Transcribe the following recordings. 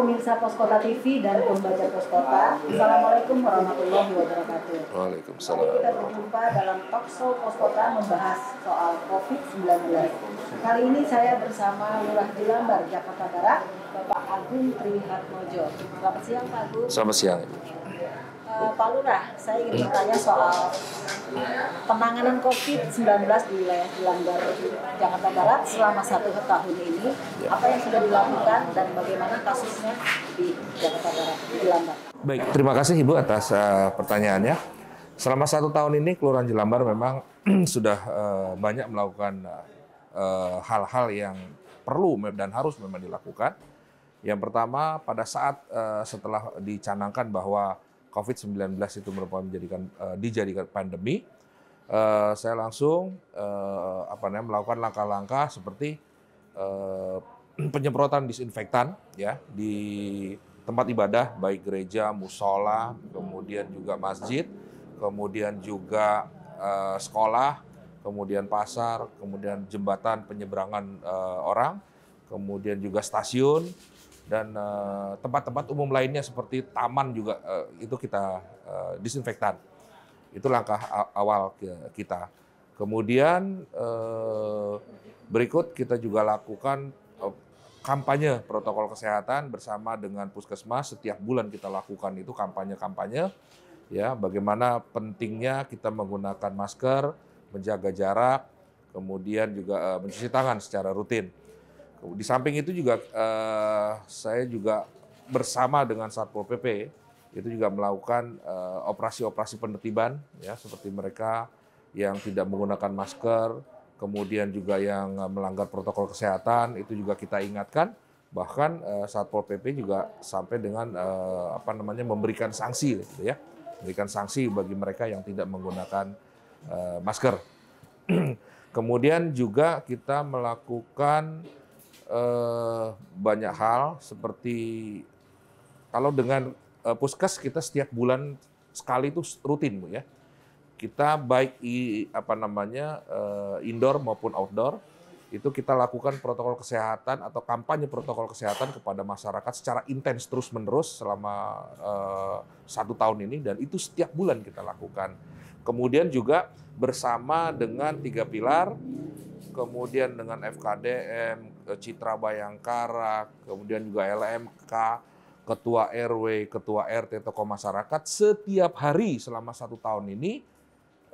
pemirsa Poskota TV dan pembaca Poskota. Assalamualaikum warahmatullahi wabarakatuh. Waalaikumsalam. Kali kita berjumpa dalam talkshow Poskota membahas soal COVID-19. Kali ini saya bersama Lurah Jelambar, Jakarta Barat, Bapak Agung Trihatmojo. Selamat siang Pak Agung. Selamat siang Ibu. Eh, Pak Lurah, saya ingin bertanya soal penanganan COVID-19 di wilayah Jelanggar Jakarta Barat selama satu tahun ini. Ya. Apa yang sudah dilakukan dan bagaimana kasusnya di Jakarta Barat, di Jelanggar? Baik, terima kasih Ibu atas uh, pertanyaannya. Selama satu tahun ini, Kelurahan Jelambar memang sudah uh, banyak melakukan hal-hal uh, yang perlu dan harus memang dilakukan. Yang pertama, pada saat uh, setelah dicanangkan bahwa COVID-19 itu merupakan menjadikan uh, dijadikan pandemi, uh, saya langsung uh, apa namanya melakukan langkah-langkah seperti uh, penyemprotan disinfektan ya di tempat ibadah baik gereja, musola, kemudian juga masjid, kemudian juga uh, sekolah, kemudian pasar, kemudian jembatan penyeberangan uh, orang, kemudian juga stasiun dan eh, tempat-tempat uh, umum lainnya seperti taman juga uh, itu kita uh, disinfektan. Itu langkah awal kita. Kemudian uh, berikut kita juga lakukan uh, kampanye protokol kesehatan bersama dengan puskesmas setiap bulan kita lakukan itu kampanye-kampanye ya bagaimana pentingnya kita menggunakan masker, menjaga jarak, kemudian juga uh, mencuci tangan secara rutin. Di samping itu juga uh, saya juga bersama dengan Satpol PP itu juga melakukan eh, operasi-operasi uh, penertiban ya seperti mereka yang tidak menggunakan masker, kemudian juga yang eh, melanggar protokol kesehatan itu juga kita ingatkan bahkan uh, Satpol PP juga sampai dengan uh, apa namanya memberikan sanksi gitu ya. Memberikan sanksi bagi mereka yang tidak menggunakan uh, masker. Kemudian juga kita melakukan eh, banyak hal seperti kalau dengan eh, puskes kita setiap bulan sekali itu rutin bu ya. Kita baik i, apa namanya eh, indoor maupun outdoor itu kita lakukan protokol kesehatan atau kampanye protokol kesehatan kepada masyarakat secara intens terus menerus selama eh, satu tahun ini dan itu setiap bulan kita lakukan. Kemudian juga bersama dengan tiga pilar kemudian dengan FKDM, Citra Bayangkara, kemudian juga LMK, Ketua RW, Ketua RT, tokoh masyarakat, setiap hari selama satu tahun ini,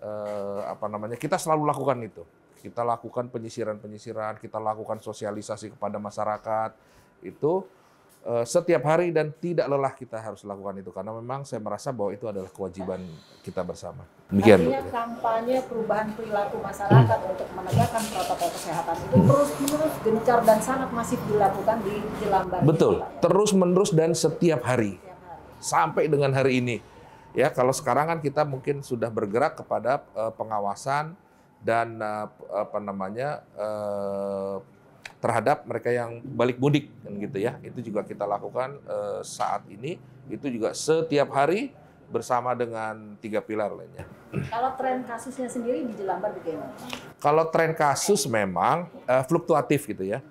eh, apa namanya, kita selalu lakukan itu. Kita lakukan penyisiran-penyisiran, kita lakukan sosialisasi kepada masyarakat, itu Eh, setiap hari dan tidak lelah kita harus lakukan itu karena memang saya merasa bahwa itu adalah kewajiban kita bersama. Demikian. Artinya kampanye perubahan perilaku masyarakat hmm. untuk menegakkan protokol kesehatan itu hmm. terus menerus gencar dan sangat masif dilakukan di Jelambar. Betul, Jelambar. terus menerus dan setiap hari. setiap hari sampai dengan hari ini. Ya, kalau sekarang kan kita mungkin sudah bergerak kepada uh, pengawasan dan uh, apa namanya uh, terhadap mereka yang balik mudik kan gitu ya. Itu juga kita lakukan eh, saat ini. Itu juga setiap hari bersama dengan tiga pilar lainnya. Kalau tren kasusnya sendiri di Jelambar bagaimana? Kalau tren kasus memang uh, fluktuatif gitu ya,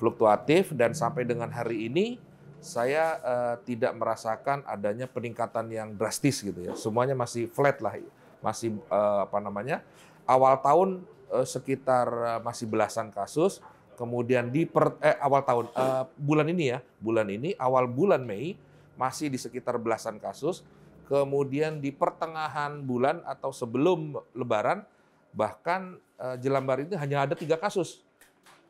fluktuatif dan sampai dengan hari ini saya uh, tidak merasakan adanya peningkatan yang drastis gitu ya. Semuanya masih flat lah, masih uh, apa namanya awal tahun sekitar masih belasan kasus Kemudian di per, eh, awal tahun uh, bulan ini ya, bulan ini awal bulan Mei masih di sekitar belasan kasus. Kemudian di pertengahan bulan atau sebelum Lebaran bahkan uh, jelang ini hanya ada tiga kasus,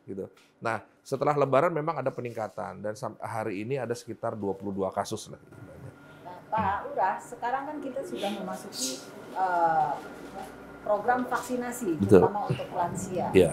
gitu. Nah setelah Lebaran memang ada peningkatan dan hari ini ada sekitar 22 kasus lah. Nah, Pak Ura, sekarang kan kita sudah memasuki uh, program vaksinasi Betul. terutama untuk lansia. Yeah. Iya.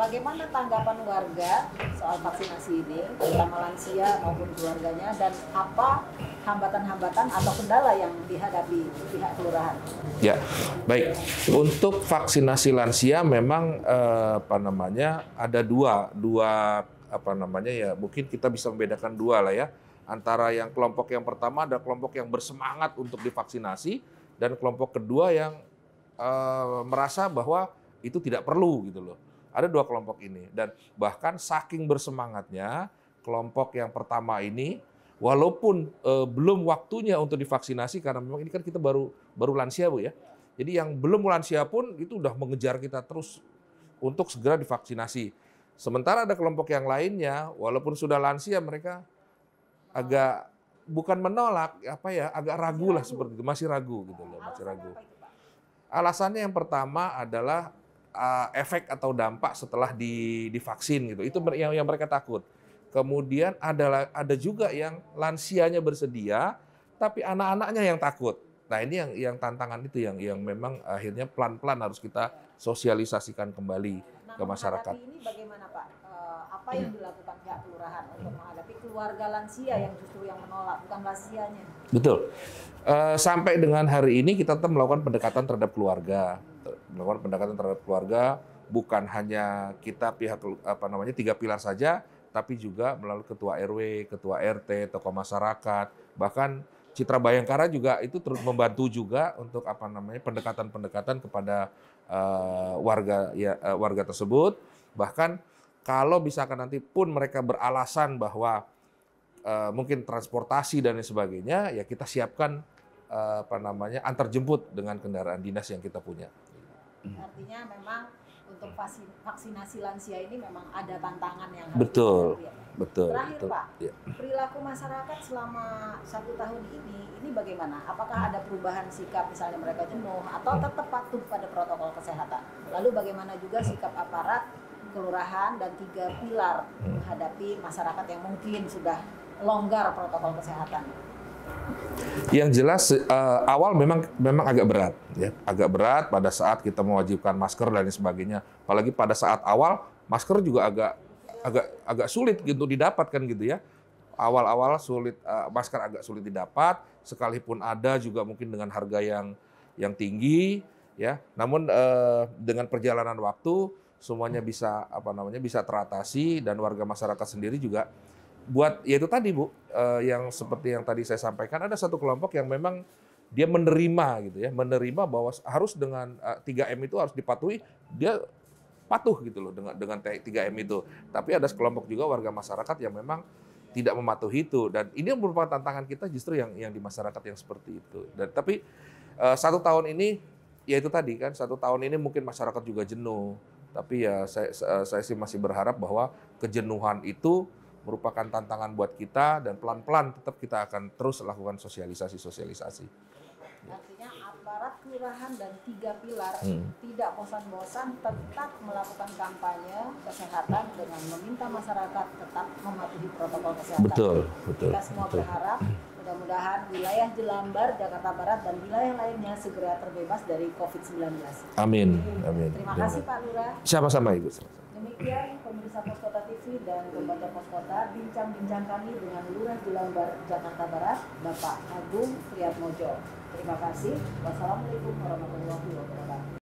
bagaimana tanggapan warga soal vaksinasi ini, terutama lansia maupun keluarganya, dan apa hambatan-hambatan atau kendala yang dihadapi pihak kelurahan? Ya, baik. Untuk vaksinasi lansia memang eh, apa namanya ada dua, dua apa namanya ya, mungkin kita bisa membedakan dua lah ya. Antara yang kelompok yang pertama ada kelompok yang bersemangat untuk divaksinasi dan kelompok kedua yang Eh, merasa bahwa itu tidak perlu gitu loh. Ada dua kelompok ini dan bahkan saking bersemangatnya kelompok yang pertama ini walaupun e, belum waktunya untuk divaksinasi karena memang ini kan kita baru baru lansia Bu ya. Jadi yang belum lansia pun itu udah mengejar kita terus untuk segera divaksinasi. Sementara ada kelompok yang lainnya walaupun sudah lansia mereka agak bukan menolak apa ya agak ragu lah iya, seperti itu masih ragu gitu loh masih ragu Alasannya yang pertama adalah uh, efek atau dampak setelah di, divaksin gitu. Itu yang, yang mereka takut. Kemudian ada ada juga yang lansianya bersedia, tapi anak-anaknya yang takut. Nah ini yang yang tantangan itu yang yang memang akhirnya pelan-pelan harus kita sosialisasikan kembali nah, ke masyarakat. Ini bagaimana Pak? Eh, apa yang dilakukan pihak kelurahan untuk menghadapi keluarga lansia yang justru yang menolak, bukan lansianya. Betul. Eh, sampai dengan hari ini kita tetap melakukan pendekatan terhadap keluarga, melakukan pendekatan terhadap keluarga bukan hanya kita pihak apa namanya tiga pilar saja, tapi juga melalui ketua RW, ketua RT, tokoh masyarakat, bahkan Citra Bayangkara juga itu terus membantu juga untuk apa namanya pendekatan-pendekatan kepada uh, warga ya uh, warga tersebut bahkan kalau misalkan nanti pun mereka beralasan bahwa uh, mungkin transportasi dan lain sebagainya, ya kita siapkan uh, apa namanya antar jemput dengan kendaraan dinas yang kita punya. Artinya memang untuk vaksinasi lansia ini memang ada tantangan yang betul ya. betul terakhir betul, pak ya. perilaku masyarakat selama satu tahun ini ini bagaimana apakah ada perubahan sikap misalnya mereka jenuh atau tetap patuh pada protokol kesehatan lalu bagaimana juga sikap aparat kelurahan dan tiga pilar hmm. menghadapi masyarakat yang mungkin sudah longgar protokol kesehatan. Yang jelas uh, awal memang memang agak berat ya, agak berat pada saat kita mewajibkan masker dan sebagainya. Apalagi pada saat awal masker juga agak agak agak sulit gitu didapatkan gitu ya. Awal-awal sulit uh, masker agak sulit didapat, sekalipun ada juga mungkin dengan harga yang yang tinggi ya. Namun eh, dengan perjalanan waktu semuanya bisa apa namanya bisa teratasi dan warga masyarakat sendiri juga buat yaitu tadi Bu eh, yang seperti yang tadi saya sampaikan ada satu kelompok yang memang dia menerima gitu ya, menerima bahwa harus dengan eh, 3M itu harus dipatuhi, dia patuh gitu loh dengan dengan 3M itu. Tapi ada sekelompok juga warga masyarakat yang memang tidak mematuhi itu dan ini merupakan tantangan kita justru yang yang di masyarakat yang seperti itu. Dan tapi eh, satu tahun ini ya itu tadi kan satu tahun ini mungkin masyarakat juga jenuh. Tapi ya saya, eh, saya sih masih berharap bahwa kejenuhan itu merupakan tantangan buat kita dan pelan-pelan tetap kita akan terus lakukan sosialisasi-sosialisasi. Artinya aparat kelurahan dan tiga pilar hmm. tidak bosan-bosan tetap melakukan kampanye kesehatan dengan meminta masyarakat tetap mematuhi protokol kesehatan. Betul, betul. Kita semua betul. berharap hmm. Mudah-mudahan wilayah Jelambar, Jakarta Barat dan wilayah lainnya segera terbebas dari COVID-19. Amin. Amin. Terima kasih Pak Lurah. Sama-sama Ibu. Demikian pemirsa Poskota TV dan pembaca Poskota bincang-bincang kami dengan Lurah Jelambar, Jakarta Barat, Bapak Agung Triatmojo. Terima kasih. Wassalamualaikum warahmatullahi wabarakatuh.